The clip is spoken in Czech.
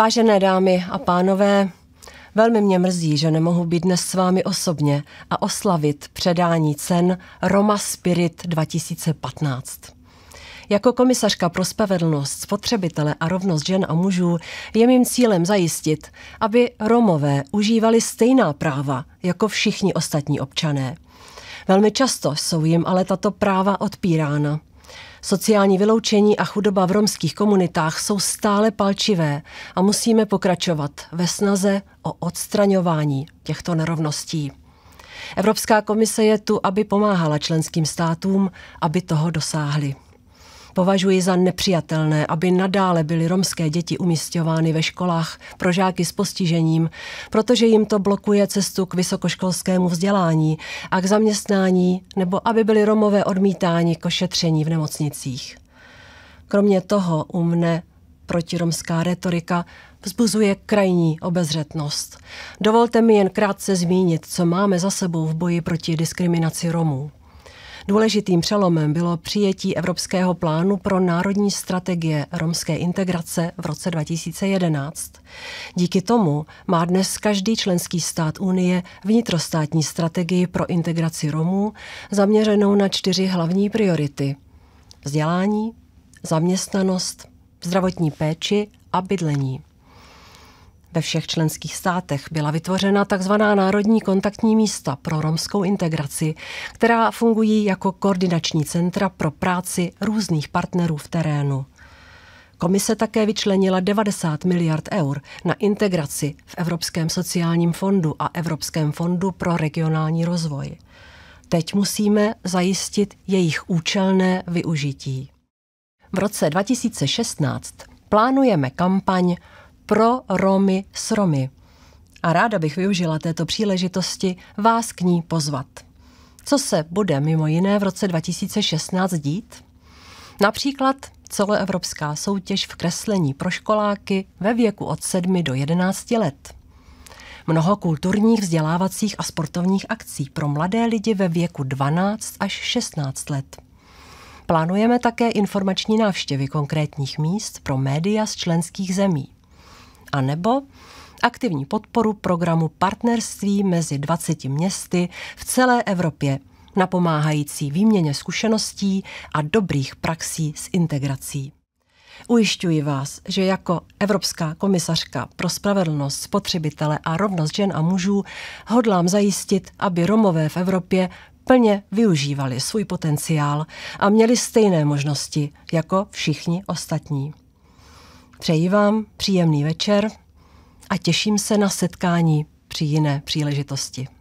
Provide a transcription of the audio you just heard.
Vážené dámy a pánové, velmi mě mrzí, že nemohu být dnes s vámi osobně a oslavit předání cen Roma Spirit 2015. Jako komisařka pro spravedlnost, spotřebitele a rovnost žen a mužů je mým cílem zajistit, aby Romové užívali stejná práva jako všichni ostatní občané. Velmi často jsou jim ale tato práva odpírána. Sociální vyloučení a chudoba v romských komunitách jsou stále palčivé a musíme pokračovat ve snaze o odstraňování těchto nerovností. Evropská komise je tu, aby pomáhala členským státům, aby toho dosáhli. Považuji za nepřijatelné, aby nadále byly romské děti umístěvány ve školách pro žáky s postižením, protože jim to blokuje cestu k vysokoškolskému vzdělání a k zaměstnání, nebo aby byly Romové odmítáni k ošetření v nemocnicích. Kromě toho u mne protiromská retorika vzbuzuje krajní obezřetnost. Dovolte mi jen krátce zmínit, co máme za sebou v boji proti diskriminaci Romů. Důležitým přelomem bylo přijetí Evropského plánu pro národní strategie romské integrace v roce 2011. Díky tomu má dnes každý členský stát Unie vnitrostátní strategii pro integraci Romů zaměřenou na čtyři hlavní priority. Vzdělání, zaměstnanost, zdravotní péči a bydlení. Ve všech členských státech byla vytvořena tzv. národní kontaktní místa pro romskou integraci, která fungují jako koordinační centra pro práci různých partnerů v terénu. Komise také vyčlenila 90 miliard eur na integraci v Evropském sociálním fondu a Evropském fondu pro regionální rozvoj. Teď musíme zajistit jejich účelné využití. V roce 2016 plánujeme kampaň pro Romy s Romy. A ráda bych využila této příležitosti vás k ní pozvat. Co se bude mimo jiné v roce 2016 dít? Například celoevropská soutěž v kreslení pro školáky ve věku od 7 do 11 let. Mnoho kulturních, vzdělávacích a sportovních akcí pro mladé lidi ve věku 12 až 16 let. Plánujeme také informační návštěvy konkrétních míst pro média z členských zemí a nebo aktivní podporu programu partnerství mezi 20 městy v celé Evropě, napomáhající výměně zkušeností a dobrých praxí s integrací. Ujišťuji vás, že jako Evropská komisařka pro spravedlnost spotřebitele a rovnost žen a mužů hodlám zajistit, aby Romové v Evropě plně využívali svůj potenciál a měli stejné možnosti jako všichni ostatní. Přeji vám příjemný večer a těším se na setkání při jiné příležitosti.